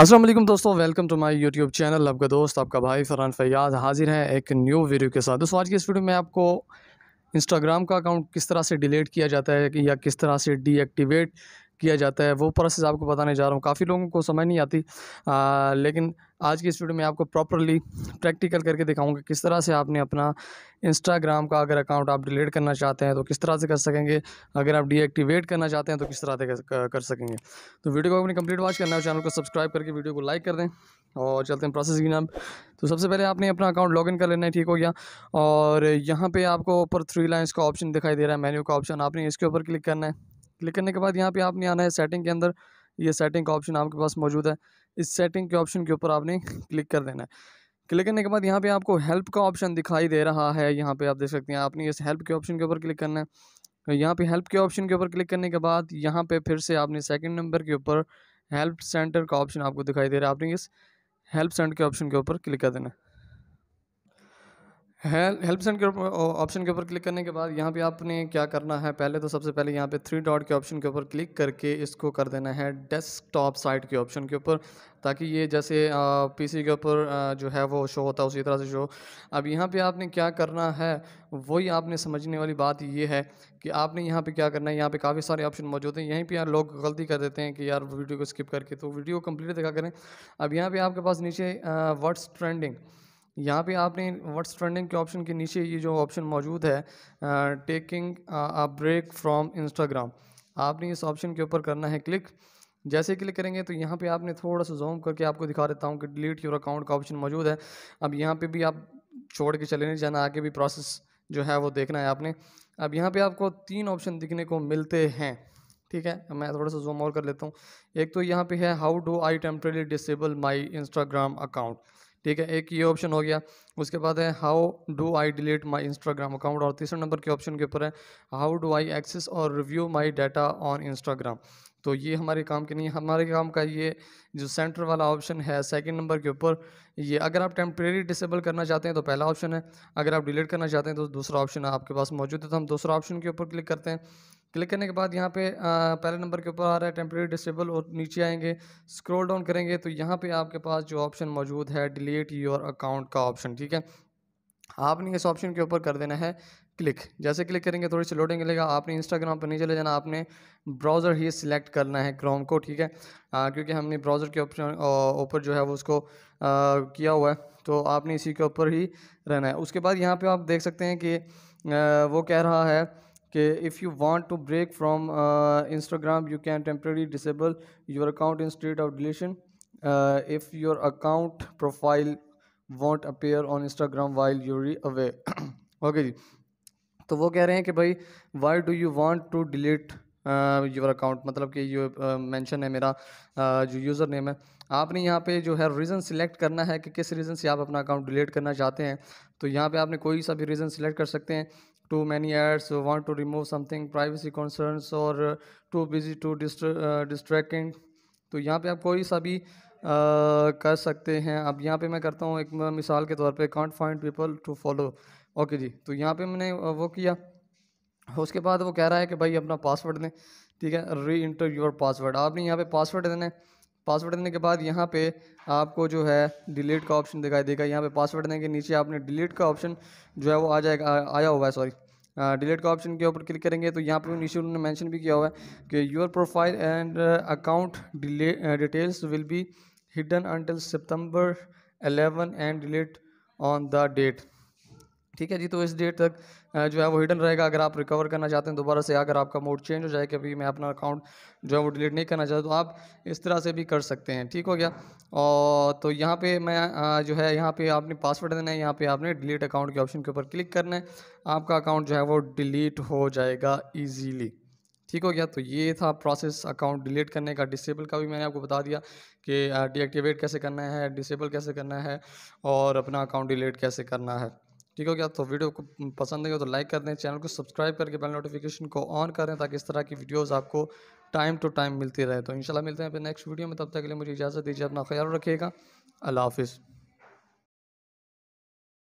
असल दोस्तों welcome to my YouTube channel आपका दोस्त आपका भाई फरहान फैयाज हाजिर है एक न्यू वीडियो के साथ दोस्तों आज की इस वीडियो में आपको इंस्टाग्राम का अकाउंट किस तरह से डिलीट किया जाता है या किस तरह से डीएक्टिवेट किया जाता है वो प्रोसेस आपको बताने जा रहा हूँ काफ़ी लोगों को समझ नहीं आती आ, लेकिन आज की इस वीडियो में आपको प्रॉपरली प्रैक्टिकल करके दिखाऊंगा किस तरह से आपने अपना इंस्टाग्राम का अगर अकाउंट आप डिलीट करना चाहते हैं तो किस तरह से कर सकेंगे अगर आप डीएक्टिवेट करना चाहते हैं तो किस तरह से कर सकेंगे तो वीडियो को अपने कंप्लीट वॉच करना है चैनल को सब्सक्राइब करके वीडियो को लाइक कर दें और चलते हैं प्रोसेस की नाम तो सबसे पहले आपने अपना अकाउंट लॉगिन कर लेना है ठीक हो गया और यहाँ पे आपको ऊपर थ्री लाइन्स का ऑप्शन दिखाई दे रहा है मेन्यू का ऑप्शन आपने इसके ऊपर क्लिक करना है क्लिक करने के बाद यहाँ पे आपने आना है सेटिंग के अंदर ये सेटिंग का ऑप्शन आपके पास मौजूद है इस सेटिंग के ऑप्शन के ऊपर आपने क्लिक कर देना है क्लिक करने के बाद यहाँ पे आपको हेल्प का ऑप्शन दिखाई दे रहा है यहाँ पे आप देख सकते हैं आपने इस हेल्प के ऑप्शन के ऊपर क्लिक करना है यहाँ पे हेल्प के ऑप्शन के ऊपर क्लिक करने के बाद यहाँ पे फिर से आपने सेकंड नंबर के ऊपर हेल्प सेंटर का ऑप्शन आपको दिखाई दे रहा है आपने इस हेल्प सेंटर के ऑप्शन के ऊपर क्लिक कर देना है हेल्प सेंड के ऑप्शन के ऊपर क्लिक करने के बाद यहाँ पे आपने क्या करना है पहले तो सबसे पहले यहाँ पे थ्री डॉट के ऑप्शन के ऊपर क्लिक करके इसको कर देना है डेस्कटॉप साइट के ऑप्शन के ऊपर ताकि ये जैसे पीसी के ऊपर जो है वो शो होता है उसी तरह से शो अब यहाँ पे आपने क्या करना है वही आपने समझने वाली बात ये है कि आपने यहाँ पे क्या करना है यहाँ पे काफ़ी सारे ऑप्शन मौजूद हैं यहीं पे यार लोग गलती कर देते हैं कि यार वीडियो को स्किप करके तो वीडियो को कम्प्लीट देखा करें अब यहाँ पे आपके पास नीचे वर्ड्स ट्रेंडिंग यहाँ पे आपने व्हाट्स ट्रेंडिंग के ऑप्शन के नीचे ये जो ऑप्शन मौजूद है taking a break from Instagram आपने इस ऑप्शन के ऊपर करना है क्लिक जैसे क्लिक करेंगे तो यहाँ पे आपने थोड़ा सा जूम करके आपको दिखा देता हूँ कि डिलीट योर अकाउंट का ऑप्शन मौजूद है अब यहाँ पे भी आप छोड़ के चले नहीं जाना आगे भी प्रोसेस जो है वो देखना है आपने अब यहाँ पे आपको तीन ऑप्शन दिखने को मिलते हैं ठीक है मैं थोड़ा सा जूम और कर लेता हूँ एक तो यहाँ पे है how do I temporarily disable my Instagram account ठीक है एक ये ऑप्शन हो गया उसके बाद है how do I delete my Instagram account और तीसरे नंबर के ऑप्शन के ऊपर है हाउ डू आई एक्सेस और review my data on Instagram तो ये हमारे काम के नहीं हमारे काम का ये जो सेंटर वाला ऑप्शन है सेकंड नंबर के ऊपर ये अगर आप टेम्प्रेरी डिसेबल करना चाहते हैं तो पहला ऑप्शन है अगर आप डिलीट करना चाहते हैं तो दूसरा ऑप्शन आपके पास मौजूद है तो हम दूसरा ऑप्शन के ऊपर क्लिक करते हैं क्लिक करने के बाद यहाँ पे पहले नंबर के ऊपर आ रहा है टेम्प्रेरी डिसेबल और नीचे आएंगे स्क्रोल डाउन करेंगे तो यहाँ पर आपके पास जो ऑप्शन मौजूद है डिलीट योर अकाउंट का ऑप्शन ठीक है आपने इस ऑप्शन के ऊपर कर देना है क्लिक जैसे क्लिक करेंगे थोड़ी सी लोडिंग मिलेगा आपने इंस्टाग्राम पर नहीं चले जाना आपने ब्राउज़र ही सिलेक्ट करना है क्रोम को ठीक है आ, क्योंकि हमने ब्राउज़र के ऑप्शन ऊपर जो है वो उसको आ, किया हुआ है तो आपने इसी के ऊपर ही रहना है उसके बाद यहाँ पे आप देख सकते हैं कि आ, वो कह रहा है कि if you want to break from Instagram you can temporary disable your account state of deletion if your account profile won't appear on Instagram while you're away okay जी तो वो कह रहे हैं कि भाई why do you want to delete your account मतलब कि ये मेंशन uh, है मेरा uh, जो यूज़र नेम है आपने यहाँ पे जो है रीज़न सिलेक्ट करना है कि किस रीज़न से आप अपना अकाउंट डिलीट करना चाहते हैं तो यहाँ पे आपने कोई सा भी रीज़न सिलेक्ट कर सकते हैं too many ads want to remove something privacy concerns और टू बिजी टू डिस्ट्रैक्टिंग तो यहाँ पे आप कोई सा भी कर सकते हैं अब यहाँ पे मैं करता हूँ एक मिसाल के तौर पे can't find people to follow okay जी तो यहाँ पे मैंने वो किया उसके बाद वो कह रहा है कि भाई अपना पासवर्ड दें ठीक है री इंटर योर पासवर्ड आपने यहाँ पे पासवर्ड देना है पासवर्ड देने के बाद यहाँ पे आपको जो है डिलीट का ऑप्शन दिखाई देगा यहाँ पे पासवर्ड देने के नीचे आपने डिलीट का ऑप्शन जो है वो आ जाएगा आया हुआ है सॉरी डिलीट का ऑप्शन के ऊपर क्लिक करेंगे तो यहाँ पर नीचे उन्होंने मेंशन भी किया हुआ है कि your profile and account details will be hidden until September 11 and delete on the date ठीक है जी तो इस डेट तक जो है वो हिडन रहेगा अगर आप रिकवर करना चाहते हैं दोबारा से अगर आपका मोड चेंज हो जाए कि अभी मैं अपना अकाउंट जो है वो डिलीट नहीं करना चाहता तो आप इस तरह से भी कर सकते हैं ठीक हो गया और तो यहाँ पे मैं जो है यहाँ पे आपने पासवर्ड देना है यहाँ पे आपने डिलीट अकाउंट के ऑप्शन के ऊपर क्लिक करना है आपका अकाउंट जो है वो डिलीट हो जाएगा ईजीली ठीक हो गया तो ये था प्रोसेस अकाउंट डिलीट करने का डिसेबल का भी मैंने आपको बता दिया कि डीएक्टिवेट कैसे करना है डिसेबल कैसे करना है और अपना अकाउंट डिलीट कैसे करना है ठीक हो गया तो वीडियो को पसंद आएगा तो लाइक कर दें चैनल को सब्सक्राइब करके बेल नोटिफिकेशन को ऑन करें ताकि इस तरह की वीडियोस आपको टाइम टू टाइम मिलती रहे तो इंशाल्लाह मिलते हैं अपने नेक्स्ट वीडियो में तब तक के लिए मुझे इजाज़त दीजिए अपना ख्याल रखिएगा अल्लाह हाफिज़